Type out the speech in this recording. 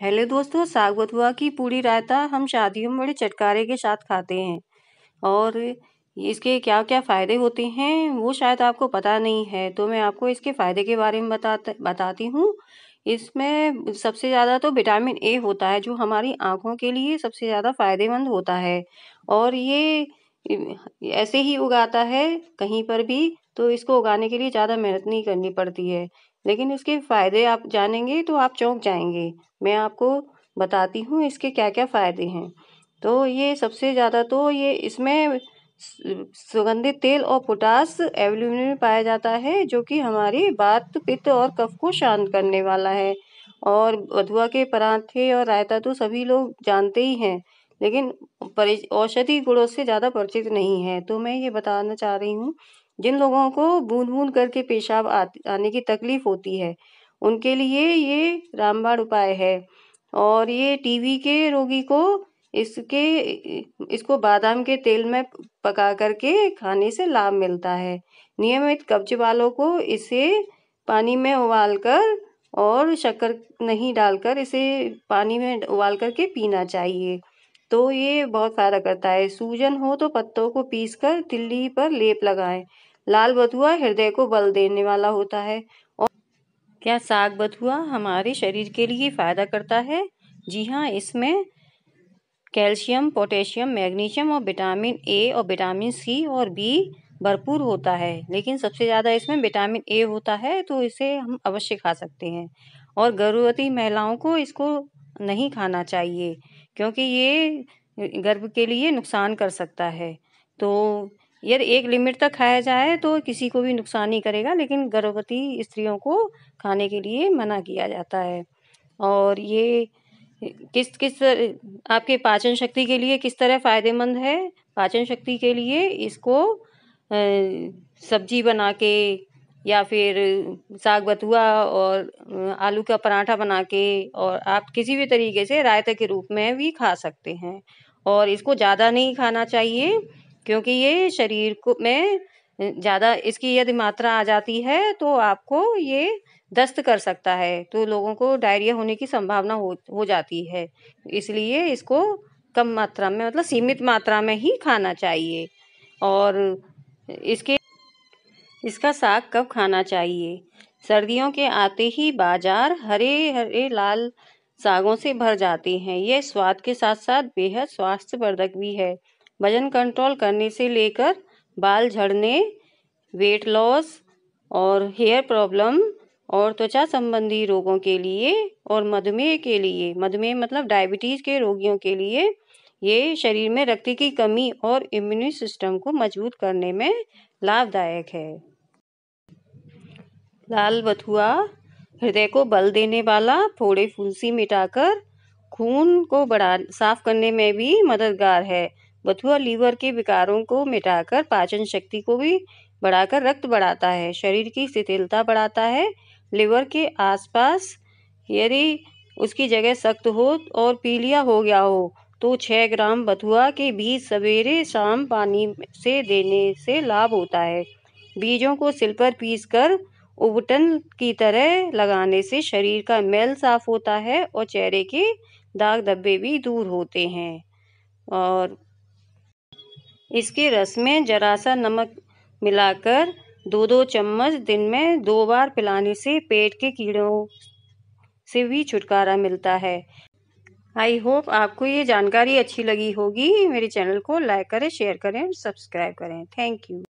hello दोस्तों साग बथुआ की पूरी रायता हम शादियों में बड़े चटकारे के साथ खाते हैं और इसके क्या क्या फ़ायदे होते हैं वो शायद आपको पता नहीं है तो मैं आपको इसके फ़ायदे के बारे में बताता बताती हूँ इसमें सबसे ज़्यादा तो विटामिन ए होता है जो हमारी आँखों के लिए सबसे ज़्यादा फ़ायदेमंद होता है और ये ऐसे ही उगाता है कहीं पर भी तो इसको उगाने के लिए ज़्यादा मेहनत नहीं करनी पड़ती है लेकिन इसके फ़ायदे आप जानेंगे तो आप चौंक जाएंगे मैं आपको बताती हूँ इसके क्या क्या फ़ायदे हैं तो ये सबसे ज़्यादा तो ये इसमें सुगंधित तेल और पोटास एल्यूमिनियम में पाया जाता है जो कि हमारी बात पित्त और कफ को शांत करने वाला है और अधुआ के पराठे और रायता तो सभी लोग जानते ही हैं लेकिन औषधि गुणों से ज़्यादा परिचित नहीं है तो मैं ये बताना चाह रही हूँ जिन लोगों को बूंद बूंद करके पेशाब आने की तकलीफ़ होती है उनके लिए ये रामबाण उपाय है और ये टीवी के रोगी को इसके इसको बादाम के तेल में पका करके खाने से लाभ मिलता है नियमित कब्ज वालों को इसे पानी में उबाल कर और शक्कर नहीं डालकर इसे पानी में उबाल करके पीना चाहिए तो ये बहुत फ़ायदा करता है सूजन हो तो पत्तों को पीसकर तिल्ली पर लेप लगाएं लाल बथुआ हृदय को बल देने वाला होता है और क्या साग बथुआ हमारे शरीर के लिए फ़ायदा करता है जी हाँ इसमें कैल्शियम पोटेशियम मैग्नीशियम और विटामिन ए और विटामिन सी और बी भरपूर होता है लेकिन सबसे ज़्यादा इसमें विटामिन ए होता है तो इसे हम अवश्य खा सकते हैं और गर्भवती महिलाओं को इसको नहीं खाना चाहिए क्योंकि ये गर्भ के लिए नुकसान कर सकता है तो यदि एक लिमिट तक खाया जाए तो किसी को भी नुकसान नहीं करेगा लेकिन गर्भवती स्त्रियों को खाने के लिए मना किया जाता है और ये किस किस आपके पाचन शक्ति के लिए किस तरह फ़ायदेमंद है पाचन शक्ति के लिए इसको सब्जी बना के या फिर साग बतुआ और आलू का पराठा बना के और आप किसी भी तरीके से रायते के रूप में भी खा सकते हैं और इसको ज़्यादा नहीं खाना चाहिए क्योंकि ये शरीर को में ज़्यादा इसकी यदि मात्रा आ जाती है तो आपको ये दस्त कर सकता है तो लोगों को डायरिया होने की संभावना हो हो जाती है इसलिए इसको कम मात्रा में मतलब सीमित मात्रा में ही खाना चाहिए और इसके इसका साग कब खाना चाहिए सर्दियों के आते ही बाजार हरे हरे लाल सागों से भर जाते हैं यह स्वाद के साथ साथ बेहद स्वास्थ्यवर्धक भी है वज़न कंट्रोल करने से लेकर बाल झड़ने वेट लॉस और हेयर प्रॉब्लम और त्वचा संबंधी रोगों के लिए और मधुमेह के लिए मधुमेह मतलब डायबिटीज़ के रोगियों के लिए ये शरीर में रक्त की कमी और इम्यून सिस्टम को मजबूत करने में लाभदायक है लाल बथुआ हृदय को बल देने वाला फोड़े फुंसी मिटाकर खून को बढ़ा साफ करने में भी मददगार है बथुआ लीवर के विकारों को मिटाकर पाचन शक्ति को भी बढ़ाकर रक्त बढ़ाता है शरीर की शिथिलता बढ़ाता है लिवर के आसपास यदि उसकी जगह सख्त हो और पीलिया हो गया हो तो छः ग्राम बथुआ के बीज सवेरे शाम पानी से देने से लाभ होता है बीजों को सिल पर पीस कर उबटन की तरह लगाने से शरीर का मैल साफ होता है और चेहरे के दाग धब्बे भी दूर होते हैं और इसके रस में जरा सा नमक मिलाकर दो दो चम्मच दिन में दो बार पिलाने से पेट के कीड़ों से भी छुटकारा मिलता है आई होप आपको ये जानकारी अच्छी लगी होगी मेरे चैनल को लाइक करें शेयर करें सब्सक्राइब करें थैंक यू